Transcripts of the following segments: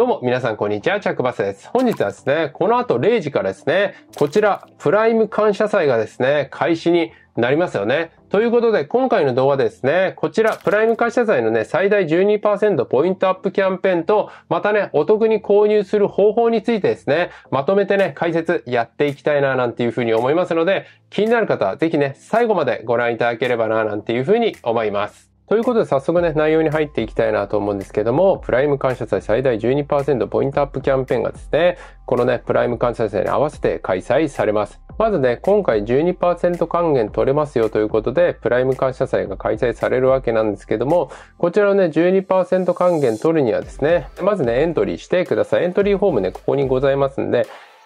どうも、皆さん、こんにちは。チャックバスです。本日はですね、この後0時からですね、こちら、プライム感謝祭がですね、開始になりますよね。ということで、今回の動画でですね、こちら、プライム感謝祭のね、最大12%ポイントアップキャンペーンと、またね、お得に購入する方法についてですね、まとめてね、解説やっていきたいな、なんていうふうに思いますので、気になる方は、ぜひね、最後までご覧いただければな、なんていうふうに思います。ということで早速ね、内容に入っていきたいなと思うんですけども、プライム感謝祭最大12%ポイントアップキャンペーンがですね、このね、プライム感謝祭に合わせて開催されます。まずね、今回12%還元取れますよということで、プライム感謝祭が開催されるわけなんですけども、こちらのね、12%還元取るにはですね、まずね、エントリーしてください。エントリーフォームね、ここにございますんで、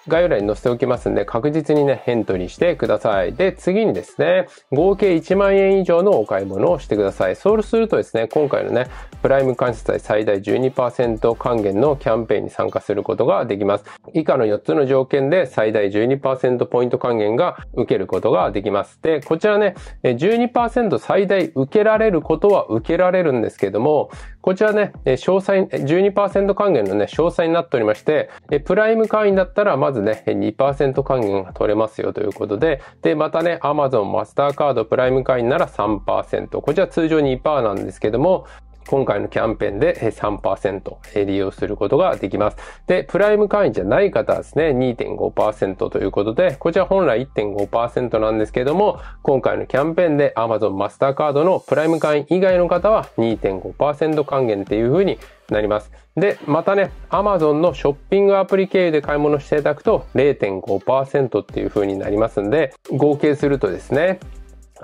概要欄に載せておきますんで、確実にね、エントリーしてください。で、次にですね、合計1万円以上のお買い物をしてください。そうするとですね、今回のね、プライム関節祭最大12%還元のキャンペーンに参加することができます。以下の4つの条件で最大12%ポイント還元が受けることができます。で、こちらね、12%最大受けられることは受けられるんですけども、こちらね、詳細、12%還元のね、詳細になっておりまして、プライム会員だったら、まずずね、2%還元が取れますよということで、で、またね、Amazon マスターカードプライム会員なら3%。こちら通常2%なんですけども、今回のキャンペーンで3%利用することができます。で、プライム会員じゃない方はですね、2.5%ということで、こちら本来1.5%なんですけれども、今回のキャンペーンで Amazon マスターカードのプライム会員以外の方は2.5%還元っていうふうになります。で、またね、Amazon のショッピングアプリ経由で買い物していただくと0.5%っていう風になりますんで、合計するとですね、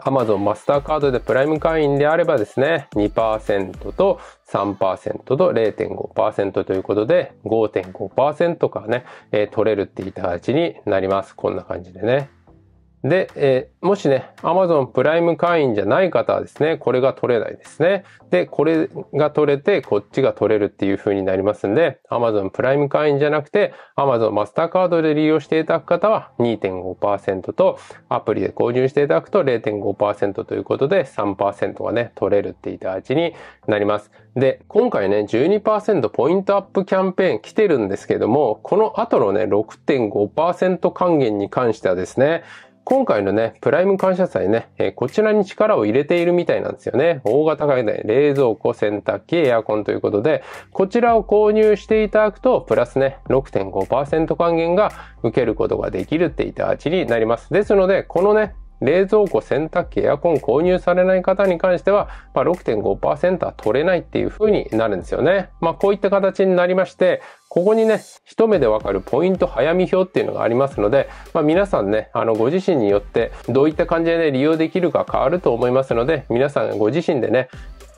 Amazon マスターカードでプライム会員であればですね、2%と3%と0.5%ということで、5.5%からね、えー、取れるっていった形になります。こんな感じでね。で、えー、もしね、Amazon プライム会員じゃない方はですね、これが取れないですね。で、これが取れて、こっちが取れるっていう風になりますんで、Amazon プライム会員じゃなくて、Amazon マスターカードで利用していただく方は2.5%と、アプリで購入していただくと0.5%ということで、3%がね、取れるってった味になります。で、今回ね、12%ポイントアップキャンペーン来てるんですけども、この後のね、6.5%還元に関してはですね、今回のね、プライム感謝祭ね、えー、こちらに力を入れているみたいなんですよね。大型家電、ね、冷蔵庫、洗濯機、エアコンということで、こちらを購入していただくと、プラスね、6.5%還元が受けることができるっていった味になります。ですので、このね、冷蔵庫、洗濯機、エアコン購入されない方に関しては、まあ、6.5%は取れないっていう風になるんですよね。まあ、こういった形になりまして、ここにね、一目でわかるポイント早見表っていうのがありますので、まあ、皆さんね、あの、ご自身によってどういった感じでね、利用できるか変わると思いますので、皆さんご自身でね、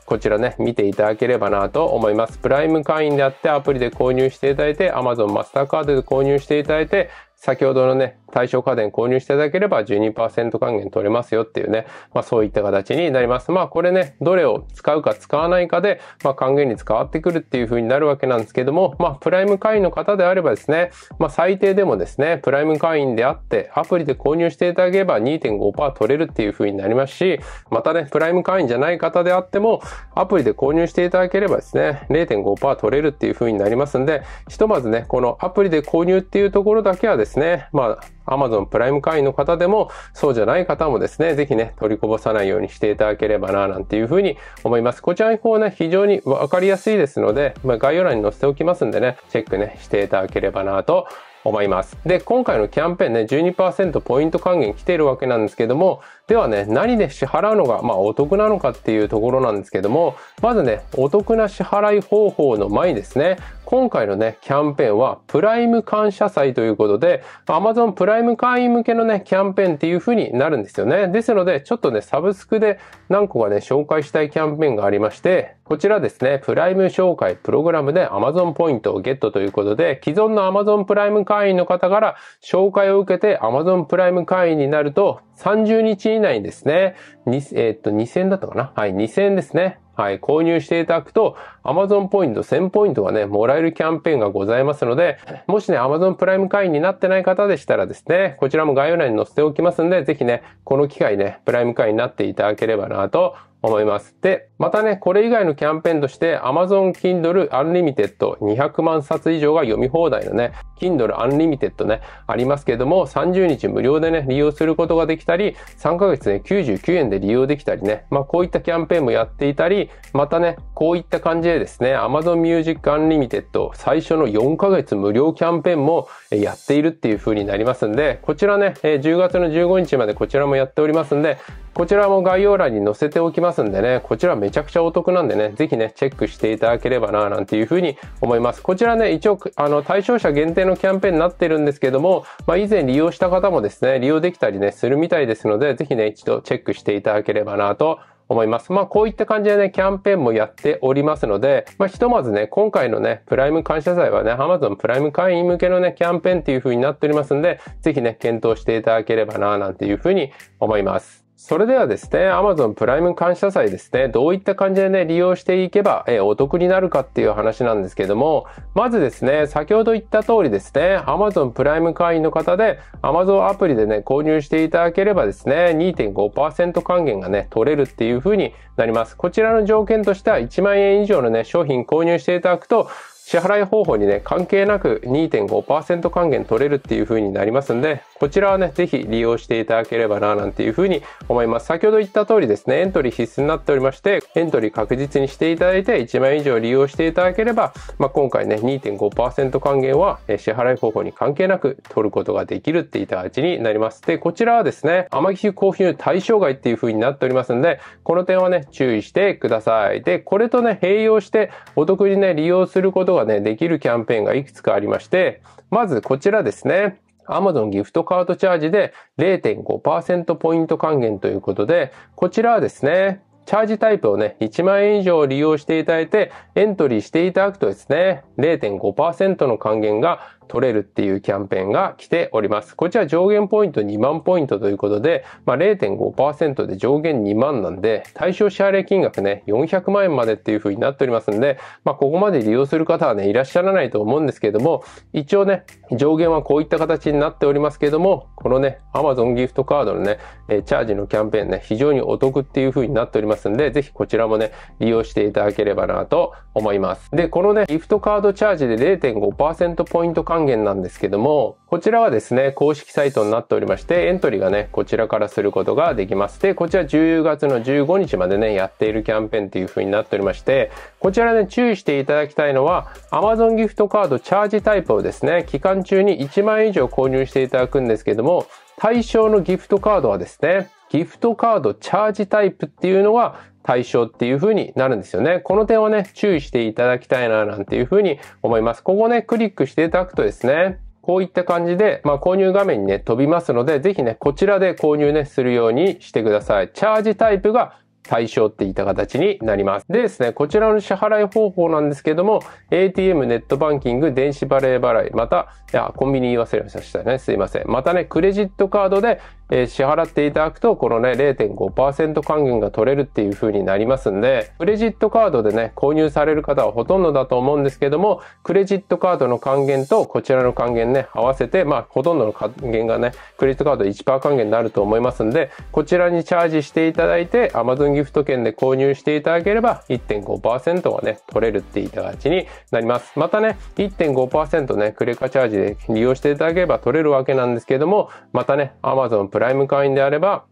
こちらね、見ていただければなと思います。プライム会員であって、アプリで購入していただいて、Amazon マスターカードで購入していただいて、先ほどのね、対象家電購入していただければ12%還元取れますよっていうね、まあそういった形になります。まあこれね、どれを使うか使わないかで、まあ還元率変わってくるっていう風になるわけなんですけども、まあプライム会員の方であればですね、まあ最低でもですね、プライム会員であってアプリで購入していただければ2.5%取れるっていう風になりますし、またね、プライム会員じゃない方であってもアプリで購入していただければですね、0.5%取れるっていう風になりますんで、ひとまずね、このアプリで購入っていうところだけはですね、まあ Amazon プライム会員の方でも、そうじゃない方もですね、ぜひね、取りこぼさないようにしていただければな、なんていうふうに思います。こちらの方ね、非常にわかりやすいですので、まあ、概要欄に載せておきますんでね、チェックね、していただければな、と思います。で、今回のキャンペーンね、12%ポイント還元来ているわけなんですけども、ではね、何で支払うのが、まあ、お得なのかっていうところなんですけども、まずね、お得な支払い方法の前にですね、今回のね、キャンペーンはプライム感謝祭ということで、Amazon プライム会員向けのね、キャンペーンっていう風になるんですよね。ですので、ちょっとね、サブスクで何個かね、紹介したいキャンペーンがありまして、こちらですね、プライム紹介プログラムで Amazon ポイントをゲットということで、既存の Amazon プライム会員の方から紹介を受けて Amazon プライム会員になると30日以内にですね、えっと、2000だったかなはい、2000ですね。はい、購入していただくと、Amazon ポイント1000ポイントがね、もらえるキャンペーンがございますので、もしね、Amazon プライム会員になってない方でしたらですね、こちらも概要欄に載せておきますんで、ぜひね、この機会ね、プライム会員になっていただければなと思います。で、またね、これ以外のキャンペーンとして Amazon Kindle Unlimited 200万冊以上が読み放題のね、Kindle Unlimited ね、ありますけども、30日無料でね、利用することができたり、3ヶ月ね、99円で利用できたりね、まあこういったキャンペーンもやっていたり、またね、こういった感じでですね、Amazon Music Unlimited 最初の4ヶ月無料キャンペーンもやっているっていう風になりますんで、こちらね、10月の15日までこちらもやっておりますんで、こちらも概要欄に載せておきますますんでね、こちらめちゃくちゃお得なんでね、ぜひね、チェックしていただければな、なんていうふうに思います。こちらね、一応、あの、対象者限定のキャンペーンになってるんですけども、まあ、以前利用した方もですね、利用できたりね、するみたいですので、ぜひね、一度チェックしていただければな、と思います。まあ、こういった感じでね、キャンペーンもやっておりますので、まあ、ひとまずね、今回のね、プライム感謝祭はね、Amazon プライム会員向けのね、キャンペーンっていう風になっておりますんで、ぜひね、検討していただければな、なんていう風に思います。それではですね、Amazon プライム感謝祭ですね、どういった感じでね、利用していけば、えお得になるかっていう話なんですけども、まずですね、先ほど言った通りですね、Amazon プライム会員の方で Amazon アプリでね、購入していただければですね、2.5%還元がね、取れるっていう風になります。こちらの条件としては1万円以上のね、商品購入していただくと、支払い方法にね、関係なく2.5%還元取れるっていう風になりますんで、こちらはね、ぜひ利用していただければな、なんていう風に思います。先ほど言った通りですね、エントリー必須になっておりまして、エントリー確実にしていただいて、1万円以上利用していただければ、まあ、今回ね、2.5%還元は支払い方法に関係なく取ることができるって言った形になります。で、こちらはですね、甘木交付対象外っていう風になっておりますんで、この点はね、注意してください。で、これとね、併用してお得にね、利用することがね、できるキャンペーンがいくつかありまして、まずこちらですね。Amazon ギフトカードチャージで0.5%ポイント還元ということで、こちらはですね、チャージタイプをね、1万円以上利用していただいて、エントリーしていただくとですね、0.5%の還元が取れるっていうキャンペーンが来ております。こちら上限ポイント2万ポイントということで、まあ、0.5%で上限2万なんで、対象支払い金額ね、400万円までっていう風になっておりますんで、まあ、ここまで利用する方はね、いらっしゃらないと思うんですけれども、一応ね、上限はこういった形になっておりますけれども、このね、Amazon ギフトカードのね、チャージのキャンペーンね、非常にお得っていう風になっておりますんで、ぜひこちらもね、利用していただければなと思います。で、このね、ギフトカードチャージで0.5%ポイント還元なんですけども、こちらはですね、公式サイトになっておりまして、エントリーがね、こちらからすることができます。で、こちら10月の15日までね、やっているキャンペーンっていう風になっておりまして、こちらね、注意していただきたいのは、Amazon ギフトカードチャージタイプをですね、期間中に1万円以上購入していただくんですけども、対象のギフトカードはですね、ギフトカードチャージタイプっていうのが対象っていう風になるんですよね。この点はね、注意していただきたいななんていう風に思います。ここね、クリックしていただくとですね、こういった感じで、まあ、購入画面にね、飛びますので、ぜひね、こちらで購入ね、するようにしてください。チャージタイプが対象っていった形になります。でですね、こちらの支払い方法なんですけども、ATM、ネットバンキング、電子バレー払い、また、いや、コンビニ言わせれましたね。すいません。またね、クレジットカードでえー、支払っていただくと、このね、0.5%還元が取れるっていう風になりますんで、クレジットカードでね、購入される方はほとんどだと思うんですけども、クレジットカードの還元とこちらの還元ね、合わせて、まあ、ほとんどの還元がね、クレジットカード1%還元になると思いますんで、こちらにチャージしていただいて、Amazon ギフト券で購入していただければ、1.5%はね、取れるっていう形になります。またね、1.5%ね、クレカチャージで利用していただければ取れるわけなんですけども、またね、Amazon プラライム会員であれば、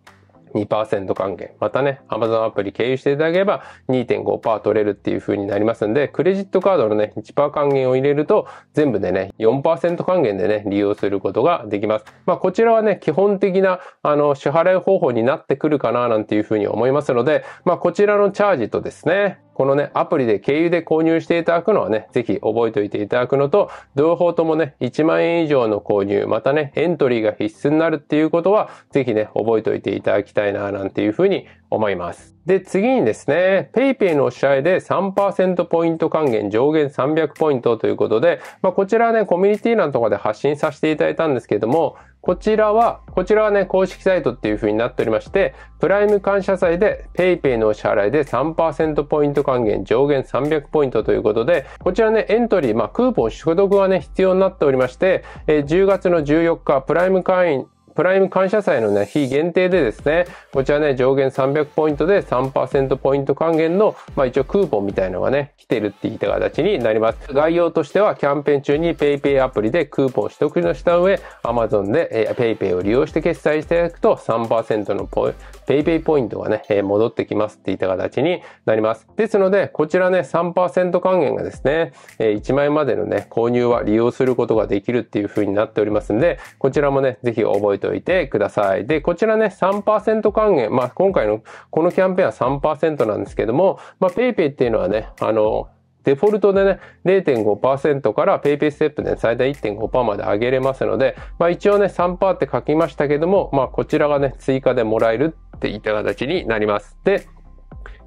2%還元。またね、Amazon アプリ経由していただければ2.5%取れるっていう風になりますんで、クレジットカードのね、1%還元を入れると、全部でね、4%還元でね、利用することができます。まあ、こちらはね、基本的な、あの、支払い方法になってくるかな、なんていう風に思いますので、まあ、こちらのチャージとですね、このね、アプリで経由で購入していただくのはね、ぜひ覚えておいていただくのと、両方ともね、1万円以上の購入、またね、エントリーが必須になるっていうことは、ぜひね、覚えておいていただきたいな、なんていうふうに思います。で、次にですね、PayPay の支払いで3%ポイント還元上限300ポイントということで、まあ、こちらはね、コミュニティ欄とかで発信させていただいたんですけども、こちらは、こちらはね、公式サイトっていう風になっておりまして、プライム感謝祭で PayPay のお支払いで3%ポイント還元上限300ポイントということで、こちらね、エントリー、まあ、クーポン取得がね、必要になっておりまして、え10月の14日、プライム会員プライム感謝祭のね、日限定でですね、こちらね、上限300ポイントで3%ポイント還元の、まあ一応クーポンみたいのがね、来てるって言った形になります。概要としては、キャンペーン中に PayPay アプリでクーポン取得のした上、Amazon で PayPay を利用して決済していただくと3%のポイ PayPay ポイントがね、戻ってきますって言った形になります。ですので、こちらね、3%還元がですね、1枚までのね、購入は利用することができるっていう風になっておりますんで、こちらもね、ぜひ覚えてておいてください。で、こちらね、3%還元。まあ、今回のこのキャンペーンは3%なんですけども、まあ、PayPay っていうのはね、あの、デフォルトでね、0.5%から PayPay ステップで、最大1.5%まで上げれますので、まあ一応ね、3%って書きましたけども、まあこちらがね、追加でもらえるっていった形になります。で、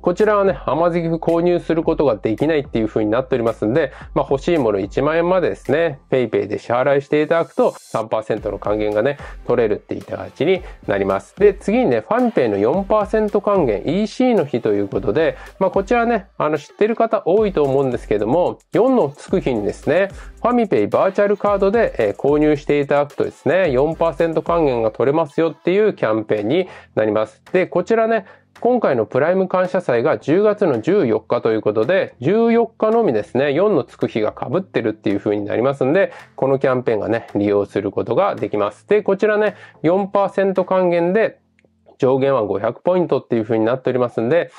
こちらはね、甘月購入することができないっていう風になっておりますんで、まあ、欲しいもの1万円までですね、PayPay で支払いしていただくと3%の還元がね、取れるっていった形になります。で、次にね、ファミペイの4%還元 EC の日ということで、まあ、こちらね、あの、知ってる方多いと思うんですけども、4のつく日にですね、ファミペイバーチャルカードで、え購入していただくとですね、4%還元が取れますよっていうキャンペーンになります。で、こちらね、今回のプライム感謝祭が10月の14日ということで、14日のみですね、4のつく日が被ってるっていう風になりますんで、このキャンペーンがね、利用することができます。で、こちらね、4%還元で上限は500ポイントっていう風になっておりますんで、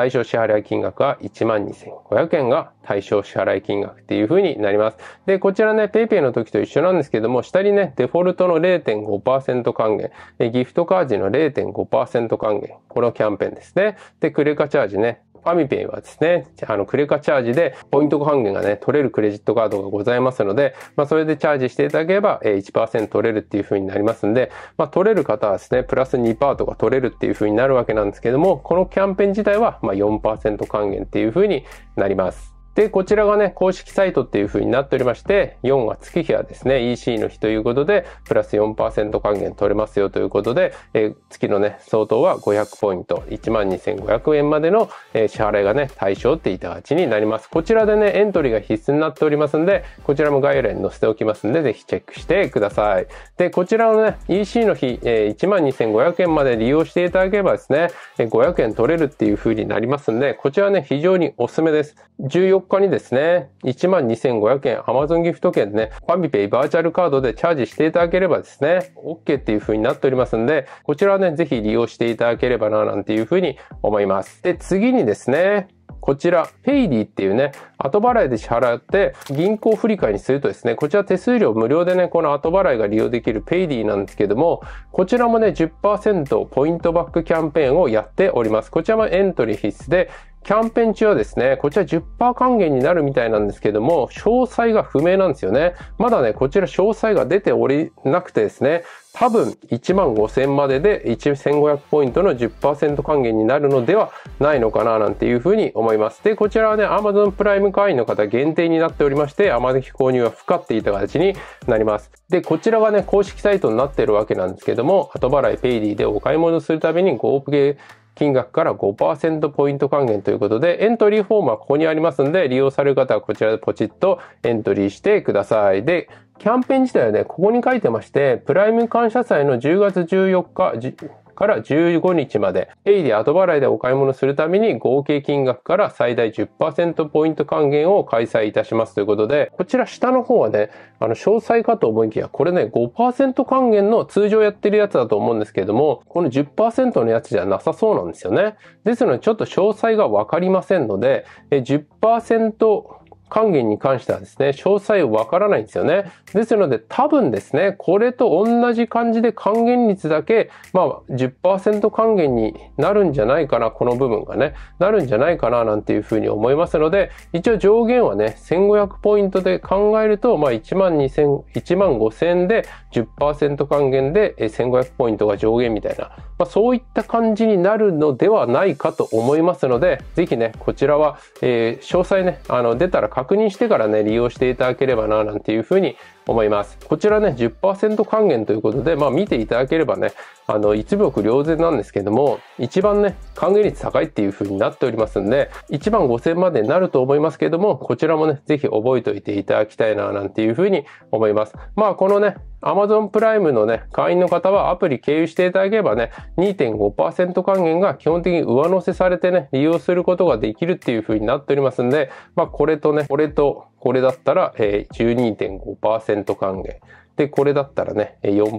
対象支払金額は12,500円が対象支払金額っていう風になります。で、こちらね、PayPay の時と一緒なんですけども、下にね、デフォルトの0.5%還元、ギフトカージの0.5%還元、このキャンペーンですね。で、クレカチャージね、ファミペイはですね、あの、クレカチャージで、ポイント還元がね、取れるクレジットカードがございますので、まあ、それでチャージしていただければ、え1%取れるっていう風になりますんで、まあ、取れる方はですね、プラス2%とか取れるっていう風になるわけなんですけども、このキャンペーン自体は、ま4%還元っていう風になります。で、こちらがね、公式サイトっていう風になっておりまして、4は月日はですね、EC の日ということで、プラス4%還元取れますよということで、えー、月のね、相当は500ポイント、12,500円までの、えー、支払いがね、対象っていた形になります。こちらでね、エントリーが必須になっておりますんで、こちらも概要欄に載せておきますんで、ぜひチェックしてください。で、こちらのね、EC の日、えー、12,500円まで利用していただければですね、500円取れるっていう風になりますんで、こちらね、非常におすすめです。14日にですね、12,500円 Amazon ギフト券ね、ファミペイバーチャルカードでチャージしていただければですね、OK っていう風になっておりますんで、こちらはね、ぜひ利用していただければな、なんていう風に思います。で、次にですね、こちら、ペイディっていうね、後払いで支払って、銀行振替にするとですね、こちら手数料無料でね、この後払いが利用できるペイディなんですけども、こちらもね、10%ポイントバックキャンペーンをやっております。こちらもエントリー必須で、キャンペーン中はですね、こちら10%還元になるみたいなんですけども、詳細が不明なんですよね。まだね、こちら詳細が出ておりなくてですね、多分1万5000までで1500ポイントの10%還元になるのではないのかななんていうふうに思います。で、こちらはね、Amazon プライム会員の方限定になっておりまして、アマき購入は不可っていた形になります。で、こちらがね、公式サイトになってるわけなんですけども、後払いペイディでお買い物するたびにプゲー金額から5%ポイント還元ということで、エントリーフォームはここにありますんで、利用される方はこちらでポチッとエントリーしてください。で、キャンペーン自体はね、ここに書いてまして、プライム感謝祭の10月14日、から15日まで、イで後払いでお買い物するために合計金額から最大10%ポイント還元を開催いたしますということで、こちら下の方はね、あの、詳細かと思いきや、これね、5%還元の通常やってるやつだと思うんですけれども、この10%のやつじゃなさそうなんですよね。ですので、ちょっと詳細がわかりませんので、10%還元に関してはですね、詳細わからないんですよね。ですので、多分ですね、これと同じ感じで還元率だけ、まあ10%還元になるんじゃないかな、この部分がね、なるんじゃないかな、なんていうふうに思いますので、一応上限はね、1500ポイントで考えると、まあ1万2000、1万5000円で10%還元で1500ポイントが上限みたいな、まあそういった感じになるのではないかと思いますので、ぜひね、こちらは、えー、詳細ね、あの、出たら確確認してからね、利用していただければな、なんていうふうに思います。こちらね、10%還元ということで、まあ見ていただければね、あの一目瞭然なんですけども一番ね還元率高いっていう風になっておりますんで1万5000までになると思いますけどもこちらもね是非覚えておいていただきたいななんていう風に思いますまあこのね Amazon プライムのね、会員の方はアプリ経由していただければね、2.5%還元が基本的に上乗せされてね、利用することができるっていう風になっておりますんで、まあこれとね、これとこれだったら、えー、12.5%還元。で、これだったらね、4%、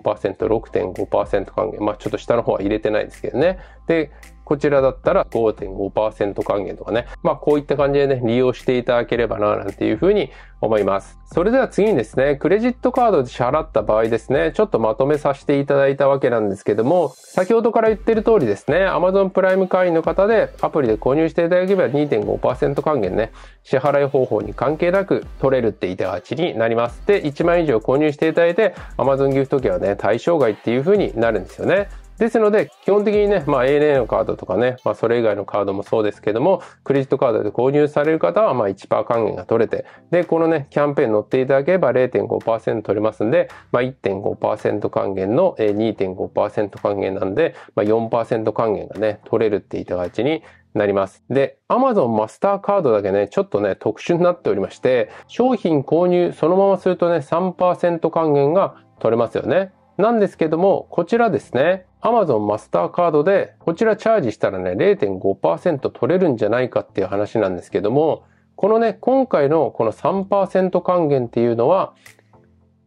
6.5%還元。まあ、ちょっと下の方は入れてないですけどね。で、こちらだったら5.5%還元とかね。まあこういった感じでね、利用していただければな、なんていうふうに思います。それでは次にですね、クレジットカードで支払った場合ですね、ちょっとまとめさせていただいたわけなんですけども、先ほどから言ってる通りですね、Amazon プライム会員の方でアプリで購入していただければ2.5%還元ね、支払い方法に関係なく取れるって言いた形になります。で、1万円以上購入していただいて、Amazon ギフト券はね、対象外っていう風になるんですよね。ですので、基本的にね、まあ ANA のカードとかね、まあそれ以外のカードもそうですけども、クレジットカードで購入される方は、まあ1%還元が取れて、で、このね、キャンペーン乗っていただければ0.5%取れますんで、まあ1.5%還元の2.5%還元なんで、まあ4%還元がね、取れるっていた形になります。で、Amazon マスターカードだけね、ちょっとね、特殊になっておりまして、商品購入そのままするとね、3%還元が取れますよね。なんですけども、こちらですね、Amazon マスターカードで、こちらチャージしたらね、0.5%取れるんじゃないかっていう話なんですけども、このね、今回のこの3%還元っていうのは、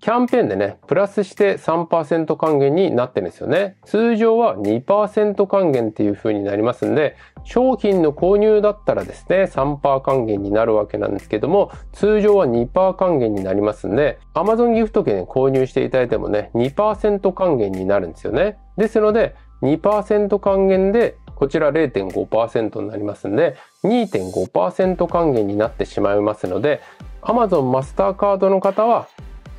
キャンペーンでね、プラスして3%還元になってるんですよね。通常は2%還元っていう風になりますんで、商品の購入だったらですね、3%還元になるわけなんですけども、通常は2%還元になりますんで、Amazon ギフト券購入していただいてもね、2%還元になるんですよね。ですので、2%還元でこちら0.5%になりますんで、2.5%還元になってしまいますので、Amazon マスターカードの方は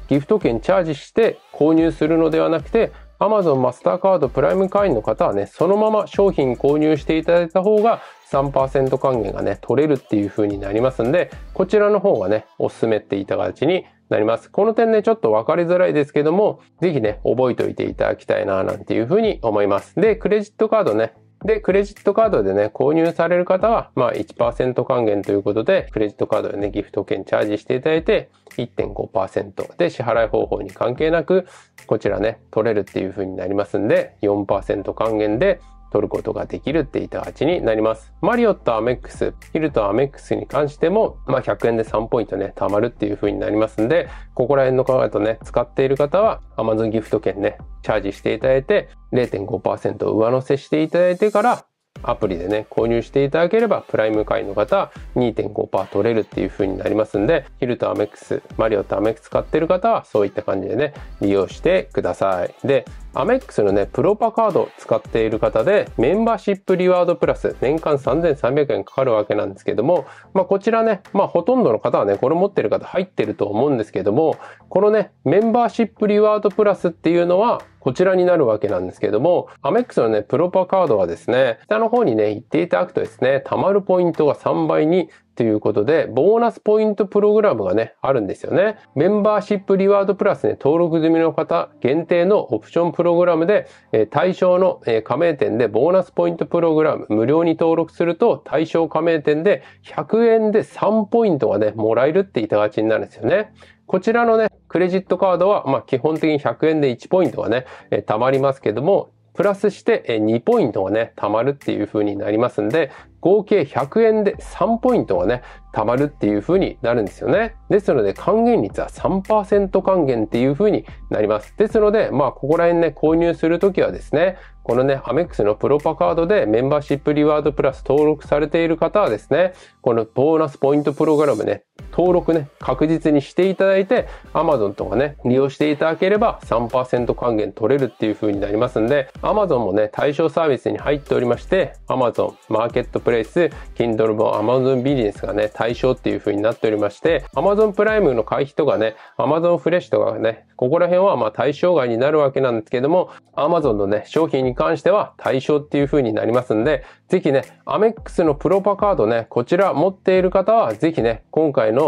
ギフト券チャージして購入するのではなくて、Amazon マスターカードプライム会員の方はね、そのまま商品購入していただいた方が3%還元がね、取れるっていう風になりますんで、こちらの方がね、おすすめっていた形になります。この点ね、ちょっと分かりづらいですけども、ぜひね、覚えておいていただきたいな、なんていう風に思います。で、クレジットカードね、で、クレジットカードでね、購入される方は、まあ1%還元ということで、クレジットカードでね、ギフト券チャージしていただいて、1.5%で支払い方法に関係なく、こちらね、取れるっていう風になりますんで、4%還元で取ることができるっていた味になります。マリオットアメックス、ヒルとアメックスに関しても、まあ、100円で3ポイントね、貯まるっていう風になりますんで、ここら辺のカードね、使っている方は Amazon ギフト券ね、チャージしていただいて、0.5%上乗せしていただいてから、アプリでね、購入していただければ、プライム会員の方、2.5%取れるっていう風になりますんで、ヒルとアメックス、マリオとアメックス使ってる方は、そういった感じでね、利用してください。で、アメックスのね、プロパカード使っている方で、メンバーシップリワードプラス、年間3300円かかるわけなんですけども、まあこちらね、まあほとんどの方はね、これ持ってる方入ってると思うんですけども、このね、メンバーシップリワードプラスっていうのは、こちらになるわけなんですけども、アメックスのね、プロパカードはですね、下の方にね、行っていただくとですね、貯まるポイントが3倍にということで、ボーナスポイントプログラムがね、あるんですよね。メンバーシップリワードプラスね、登録済みの方限定のオプションプログラムで、え対象の、え加盟店でボーナスポイントプログラム無料に登録すると、対象加盟店で100円で3ポイントがね、もらえるって言いた形になるんですよね。こちらのね、クレジットカードは、まあ、基本的に100円で1ポイントがね、え貯まりますけども、プラスして2ポイントがね、貯まるっていう風になりますんで、合計100円で3ポイントがね、貯まるっていう風になるんですよね。ですので、還元率は3%還元っていう風になります。ですので、まあ、ここら辺ね、購入するときはですね、このね、アメックスのプロパカードでメンバーシップリワードプラス登録されている方はですね、このボーナスポイントプログラムね、登録ね、確実にしていただいて、Amazon とかね、利用していただければ3%還元取れるっていう風になりますんで、Amazon もね、対象サービスに入っておりまして、Amazon マーケットプレイス、Kindle も Amazon ビジネスがね、対象っていう風になっておりまして、Amazon プライムの会費とかね、Amazon フレッシュとかね、ここら辺はまあ対象外になるわけなんですけども、Amazon のね、商品に関しては対象っていう風になりますんで、ぜひね、アメックスのプロパカードね、こちら持っている方は、ぜひね、今回の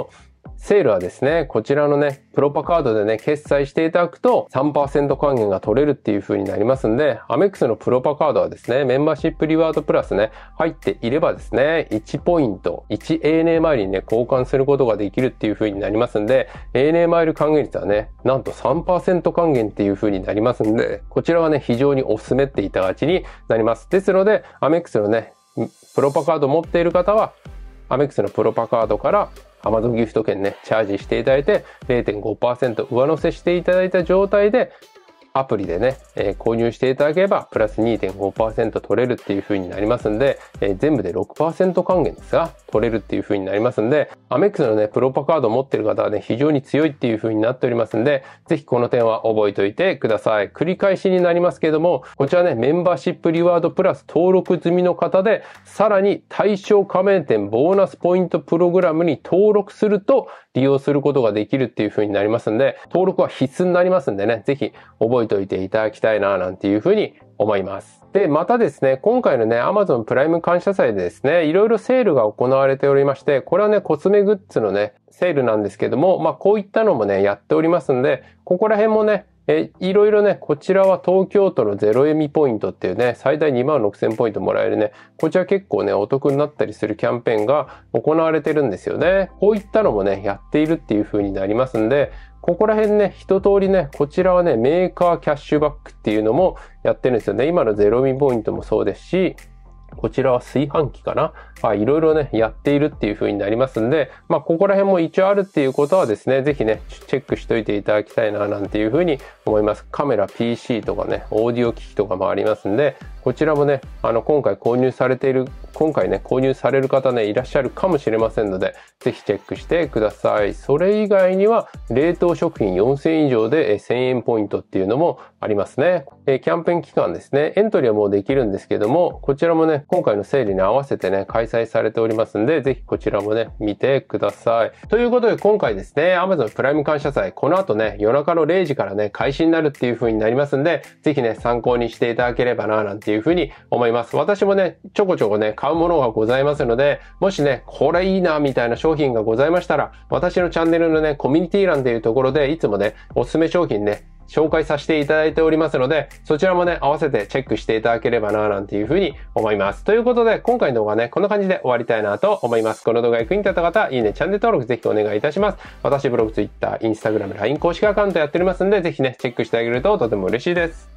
セールはですね、こちらのね、プロパカードでね、決済していただくと3%還元が取れるっていう風になりますんで、アメックスのプロパカードはですね、メンバーシップリワードプラスね、入っていればですね、1ポイント、1 ANA マイルにね、交換することができるっていう風になりますんで、ANA マイル還元率はね、なんと3%還元っていう風になりますんで、こちらはね、非常におすめっていただちになります。ですので、アメックスのね、プロパカード持っている方は、アメックスのプロパカードから Amazon ギフト券ね、チャージしていただいて、0.5%上乗せしていただいた状態で、アプリでね、えー、購入していただければ、プラス2.5%取れるっていう風になりますんで、えー、全部で6%還元ですが、取れるっていう風になりますんで、アメックスのね、プロパカードを持ってる方はね、非常に強いっていう風になっておりますんで、ぜひこの点は覚えておいてください。繰り返しになりますけども、こちらね、メンバーシップリワードプラス登録済みの方で、さらに対象加盟店ボーナスポイントプログラムに登録すると、利用することができるっていう風になりますんで、登録は必須になりますんでね、ぜひ覚えておいていただきたいな、なんていう風に思います。で、またですね、今回のね、Amazon プライム感謝祭でですね、いろいろセールが行われておりまして、これはね、コスメグッズのね、セールなんですけども、まあこういったのもね、やっておりますんで、ここら辺もね、えいろいろね、こちらは東京都のゼロエミポイントっていうね、最大2万6000ポイントもらえるね、こちら結構ね、お得になったりするキャンペーンが行われてるんですよね。こういったのもね、やっているっていう風になりますんで、ここら辺ね、一通りね、こちらはね、メーカーキャッシュバックっていうのもやってるんですよね。今のゼロミポイントもそうですし、こちらは炊飯器かな。あ、いろいろね、やっているっていう風になりますんで、まあ、ここら辺も一応あるっていうことはですね、ぜひね、チェックしといていただきたいな、なんていう風に思います。カメラ、PC とかね、オーディオ機器とかもありますんで、こちらもね、あの、今回購入されている、今回ね、購入される方ね、いらっしゃるかもしれませんので、ぜひチェックしてください。それ以外には、冷凍食品4000円以上で1000円ポイントっていうのもありますね。キャンペーン期間ですね、エントリーはもうできるんですけども、こちらもね、今回の整理に合わせてね、開催されておりますんで、ぜひこちらもね、見てください。ということで、今回ですね、Amazon プライム感謝祭、この後ね、夜中の0時からね、開始になるっていう風になりますんで、ぜひね、参考にしていただければな、なんていういうふうに思います。私もね、ちょこちょこね、買うものがございますので、もしね、これいいな、みたいな商品がございましたら、私のチャンネルのね、コミュニティ欄というところで、いつもね、おすすめ商品ね、紹介させていただいておりますので、そちらもね、合わせてチェックしていただければな、なんていうふうに思います。ということで、今回の動画はね、こんな感じで終わりたいなと思います。この動画役に立った方、いいね、チャンネル登録ぜひお願いいたします。私、ブログ、ツイッター、イン Instagram、LINE 公式アカウントやっておりますんで、ぜひね、チェックしてあげるととても嬉しいです。